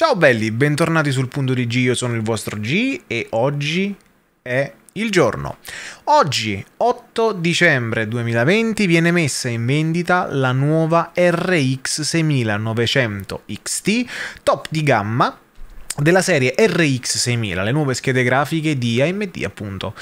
Ciao belli, bentornati sul punto di G, io sono il vostro G e oggi è il giorno. Oggi, 8 dicembre 2020, viene messa in vendita la nuova RX 6900 XT, top di gamma, della serie RX6000, le nuove schede grafiche di AMD appunto.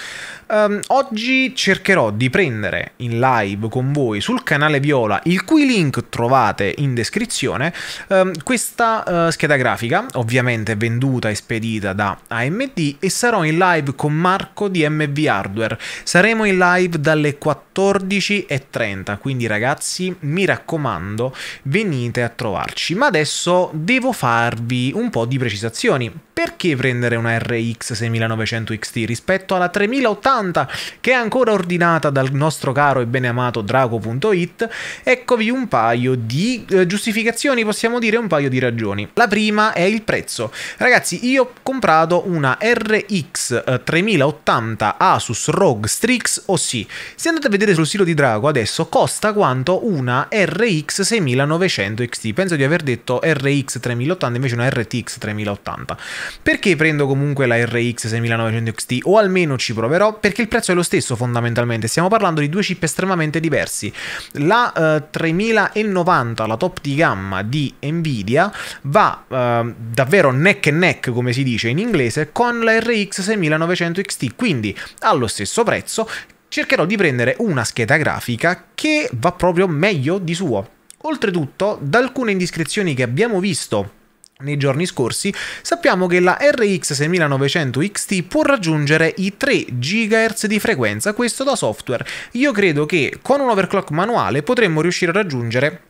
Um, oggi cercherò di prendere in live con voi sul canale Viola, il cui link trovate in descrizione, um, questa uh, scheda grafica, ovviamente venduta e spedita da AMD, e sarò in live con Marco di MV Hardware. Saremo in live dalle 14.30, quindi ragazzi mi raccomando venite a trovarci. Ma adesso devo farvi un po' di precisazione funzioni perché prendere una RX 6900 XT rispetto alla 3080 che è ancora ordinata dal nostro caro e bene amato Drago.it? Eccovi un paio di eh, giustificazioni, possiamo dire un paio di ragioni. La prima è il prezzo. Ragazzi, io ho comprato una RX 3080 eh, Asus ROG Strix OC. Se andate a vedere sul sito di Drago adesso costa quanto una RX 6900 XT. Penso di aver detto RX 3080 invece una RTX 3080. Perché prendo comunque la RX 6900 XT o almeno ci proverò? Perché il prezzo è lo stesso fondamentalmente, stiamo parlando di due chip estremamente diversi. La eh, 3090, la top di gamma di Nvidia, va eh, davvero neck and neck come si dice in inglese con la RX 6900 XT, quindi allo stesso prezzo cercherò di prendere una scheda grafica che va proprio meglio di suo. Oltretutto, da alcune indiscrezioni che abbiamo visto nei giorni scorsi sappiamo che la RX 6900 XT può raggiungere i 3 GHz di frequenza, questo da software. Io credo che con un overclock manuale potremmo riuscire a raggiungere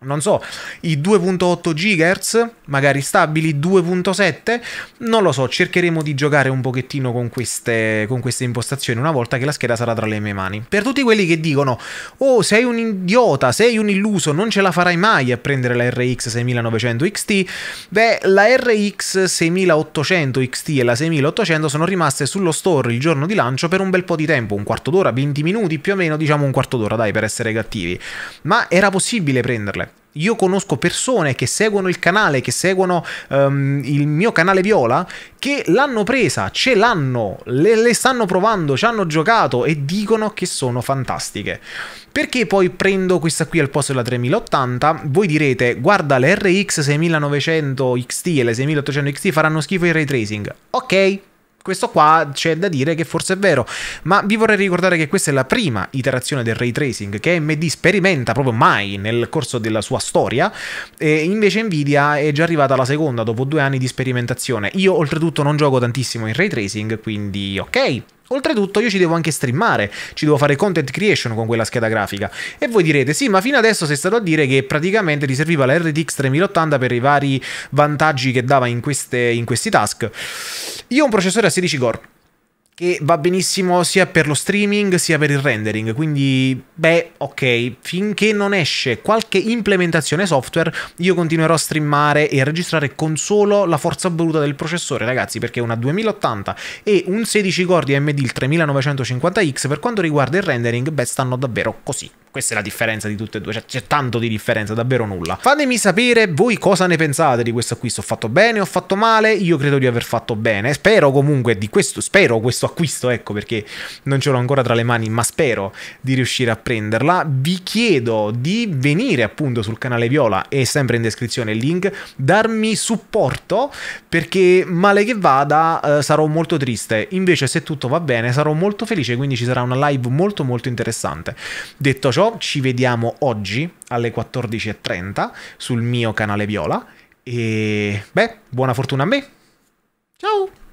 non so, i 2.8 GHz, magari stabili 2.7, non lo so, cercheremo di giocare un pochettino con queste, con queste, impostazioni una volta che la scheda sarà tra le mie mani. Per tutti quelli che dicono, oh sei un idiota, sei un illuso, non ce la farai mai a prendere la RX 6900 XT, beh, la RX 6800 XT e la 6800 sono rimaste sullo store il giorno di lancio per un bel po' di tempo, un quarto d'ora, 20 minuti più o meno, diciamo un quarto d'ora, dai, per essere cattivi. Ma era possibile prenderle. Io conosco persone che seguono il canale, che seguono um, il mio canale Viola, che l'hanno presa, ce l'hanno, le, le stanno provando, ci hanno giocato e dicono che sono fantastiche. Perché poi prendo questa qui al posto della 3080? Voi direte, guarda le RX 6900 XT e le 6800 XT faranno schifo il ray tracing. Ok, questo qua c'è da dire che forse è vero, ma vi vorrei ricordare che questa è la prima iterazione del ray tracing che AMD sperimenta proprio mai nel corso della sua storia, e invece Nvidia è già arrivata alla seconda dopo due anni di sperimentazione. Io oltretutto non gioco tantissimo in ray tracing, quindi ok, Oltretutto io ci devo anche streamare, ci devo fare content creation con quella scheda grafica. E voi direte, sì, ma fino adesso sei stato a dire che praticamente ti serviva la RTX 3080 per i vari vantaggi che dava in, queste, in questi task. Io ho un processore a 16 core che va benissimo sia per lo streaming sia per il rendering, quindi beh, ok, finché non esce qualche implementazione software, io continuerò a streamare e a registrare con solo la forza bruta del processore, ragazzi, perché una 2080 e un 16 core di AMD il 3950X per quanto riguarda il rendering, beh, stanno davvero così. Questa è la differenza di tutte e due, cioè, c'è tanto di differenza, davvero nulla. Fatemi sapere voi cosa ne pensate di questo acquisto, ho fatto bene, ho fatto male, io credo di aver fatto bene, spero comunque di questo, spero questo acquisto, ecco perché non ce l'ho ancora tra le mani, ma spero di riuscire a prenderla. Vi chiedo di venire appunto sul canale Viola e sempre in descrizione il link, darmi supporto perché male che vada eh, sarò molto triste, invece se tutto va bene sarò molto felice, quindi ci sarà una live molto molto interessante. Detto ciò, ci vediamo oggi alle 14.30 sul mio canale Viola e beh, buona fortuna a me. Ciao!